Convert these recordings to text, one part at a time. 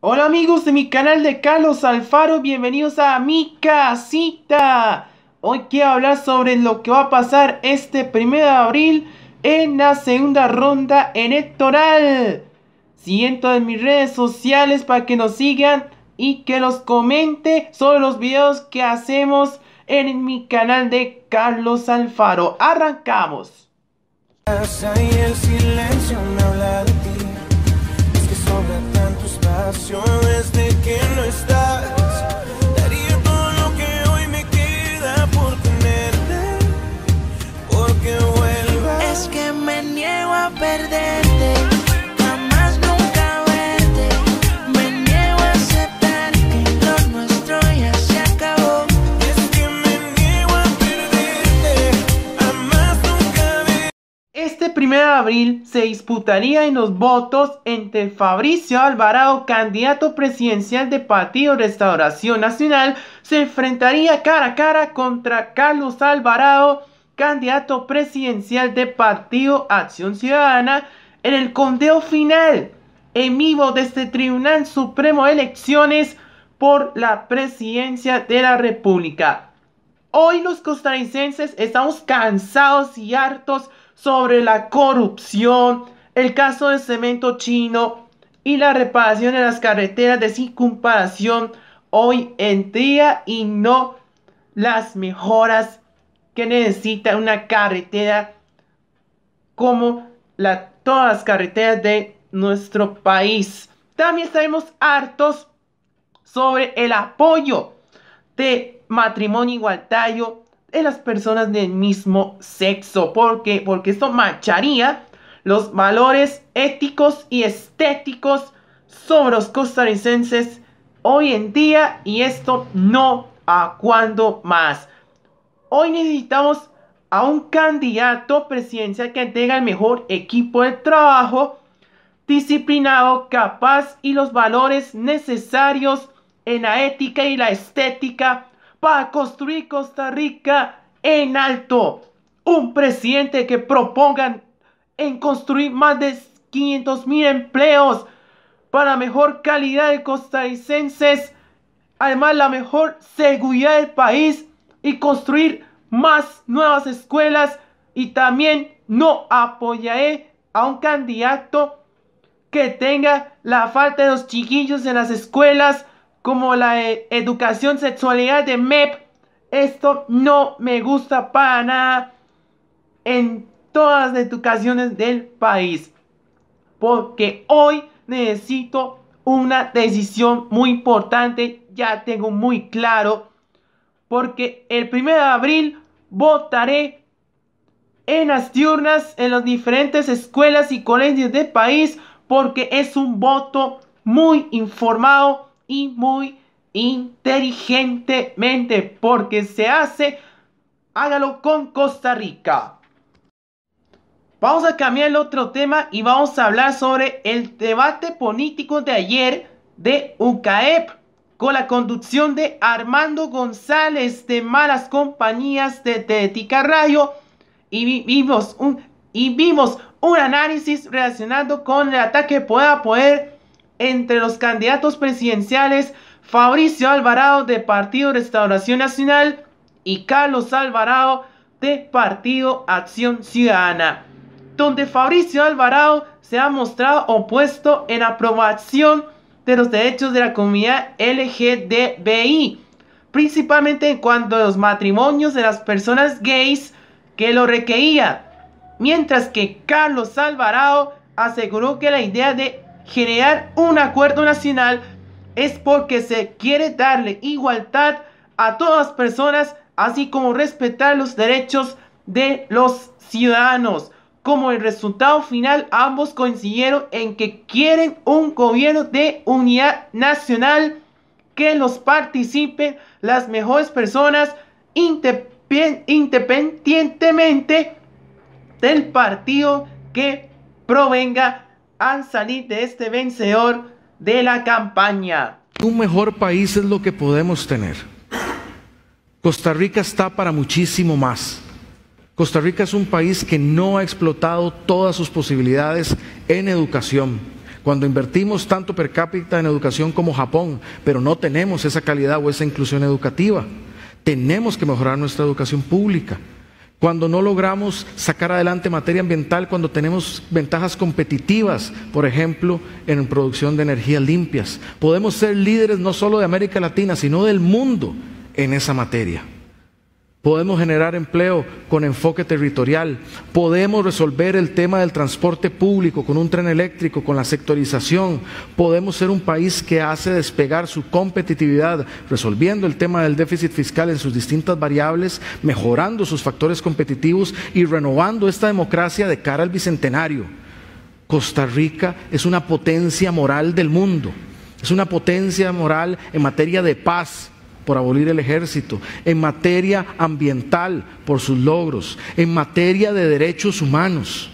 Hola amigos de mi canal de Carlos Alfaro, bienvenidos a mi casita. Hoy quiero hablar sobre lo que va a pasar este 1 de abril en la segunda ronda electoral. Siento en mis redes sociales para que nos sigan y que los comente sobre los videos que hacemos en mi canal de Carlos Alfaro. Arrancamos. el silencio sensación de que no está. 1 de abril se disputaría en los votos entre Fabricio Alvarado, candidato presidencial de Partido Restauración Nacional, se enfrentaría cara a cara contra Carlos Alvarado, candidato presidencial de Partido Acción Ciudadana, en el conteo final en vivo desde Tribunal Supremo de Elecciones por la presidencia de la República. Hoy los costarricenses estamos cansados y hartos sobre la corrupción, el caso del cemento chino y la reparación de las carreteras de sin comparación hoy en día y no las mejoras que necesita una carretera como todas las carreteras de nuestro país. También estamos hartos sobre el apoyo de matrimonio tallo de las personas del mismo sexo. porque Porque esto macharía los valores éticos y estéticos sobre los costarricenses hoy en día y esto no a cuando más. Hoy necesitamos a un candidato presidencial que tenga el mejor equipo de trabajo, disciplinado, capaz y los valores necesarios en la ética y la estética para construir Costa Rica en alto. Un presidente que propongan en construir más de 500 mil empleos para mejor calidad de costarricenses, además la mejor seguridad del país y construir más nuevas escuelas y también no apoyaré a un candidato que tenga la falta de los chiquillos en las escuelas como la e, educación sexualidad de MEP. Esto no me gusta para nada en todas las educaciones del país. Porque hoy necesito una decisión muy importante. Ya tengo muy claro. Porque el 1 de abril votaré en las diurnas en las diferentes escuelas y colegios del país. Porque es un voto muy informado y muy inteligentemente porque se hace, hágalo con Costa Rica. Vamos a cambiar el otro tema y vamos a hablar sobre el debate político de ayer de UCAEP con la conducción de Armando González de Malas Compañías de Ticarrayo. Radio y vimos un, y vimos un análisis relacionado con el ataque poder poder entre los candidatos presidenciales Fabricio Alvarado de Partido Restauración Nacional y Carlos Alvarado de Partido Acción Ciudadana, donde Fabricio Alvarado se ha mostrado opuesto en aprobación de los derechos de la comunidad LGTBI, principalmente en cuanto a los matrimonios de las personas gays que lo requería, mientras que Carlos Alvarado aseguró que la idea de generar un acuerdo nacional es porque se quiere darle igualdad a todas las personas, así como respetar los derechos de los ciudadanos. Como el resultado final, ambos coincidieron en que quieren un gobierno de unidad nacional que los participe las mejores personas independientemente del partido que provenga han salido de este vencedor de la campaña. Un mejor país es lo que podemos tener. Costa Rica está para muchísimo más. Costa Rica es un país que no ha explotado todas sus posibilidades en educación. Cuando invertimos tanto per cápita en educación como Japón, pero no tenemos esa calidad o esa inclusión educativa, tenemos que mejorar nuestra educación pública cuando no logramos sacar adelante materia ambiental, cuando tenemos ventajas competitivas, por ejemplo, en producción de energías limpias. Podemos ser líderes no solo de América Latina, sino del mundo en esa materia. Podemos generar empleo con enfoque territorial. Podemos resolver el tema del transporte público con un tren eléctrico, con la sectorización. Podemos ser un país que hace despegar su competitividad, resolviendo el tema del déficit fiscal en sus distintas variables, mejorando sus factores competitivos y renovando esta democracia de cara al bicentenario. Costa Rica es una potencia moral del mundo. Es una potencia moral en materia de paz, por abolir el ejército, en materia ambiental por sus logros, en materia de derechos humanos.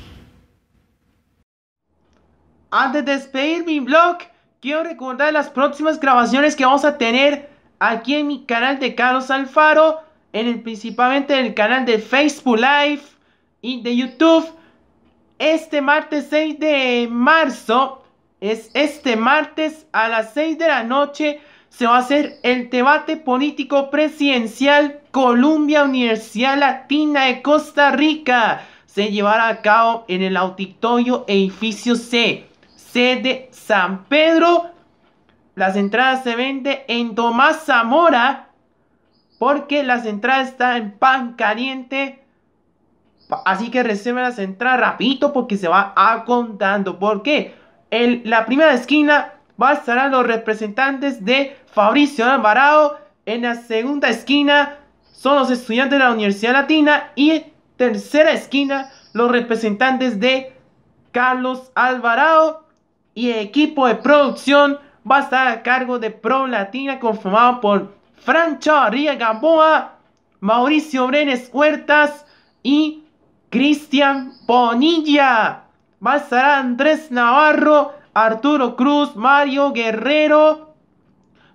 Antes de despedir mi blog, quiero recordar las próximas grabaciones que vamos a tener aquí en mi canal de Carlos Alfaro, en el, principalmente en el canal de Facebook Live y de YouTube. Este martes 6 de marzo, es este martes a las 6 de la noche, se va a hacer el debate político presidencial Columbia Universidad Latina de Costa Rica. Se llevará a cabo en el auditorio edificio C, sede San Pedro. Las entradas se venden en Tomás Zamora porque las entradas están en pan caliente. Así que reciben las entradas rapidito porque se va a contando. porque En la primera esquina va a estar los representantes de Fabricio Alvarado. En la segunda esquina son los estudiantes de la Universidad Latina. Y en tercera esquina los representantes de Carlos Alvarado. Y el equipo de producción va a estar a cargo de Pro Latina conformado por Francho Arria Gamboa, Mauricio Brenes Huertas y Cristian Bonilla. Va a estar Andrés Navarro, Arturo Cruz, Mario Guerrero,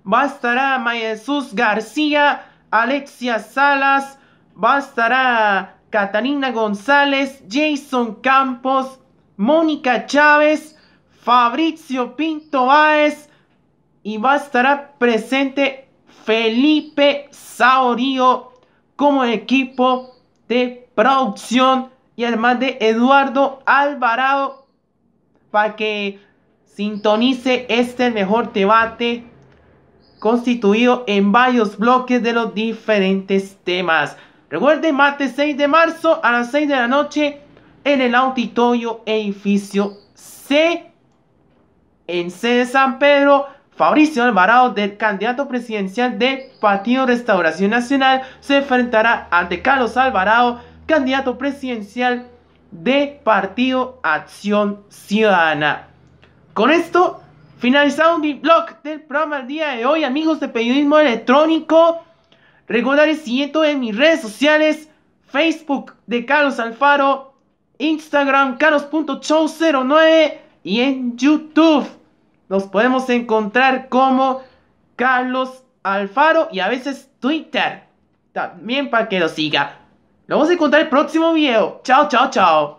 bastará a Jesús García, Alexia Salas, bastará Catalina González, Jason Campos, Mónica Chávez, Fabricio Pinto Báez y va a estar presente Felipe Saorío como equipo de producción y además de Eduardo Alvarado para que sintonice este mejor debate constituido en varios bloques de los diferentes temas. Recuerde, martes 6 de marzo a las 6 de la noche en el auditorio edificio C en C de San Pedro. Fabricio Alvarado, del candidato presidencial de Partido Restauración Nacional, se enfrentará ante Carlos Alvarado, candidato presidencial de Partido Acción Ciudadana. Con esto Finalizado mi blog del programa del día de hoy, amigos de periodismo electrónico. Recordar el siguiente de mis redes sociales: Facebook de Carlos Alfaro, Instagram carlos.show09 y en YouTube. Nos podemos encontrar como Carlos Alfaro y a veces Twitter. También para que lo siga. Nos vamos a encontrar el próximo video. Chao, chao, chao.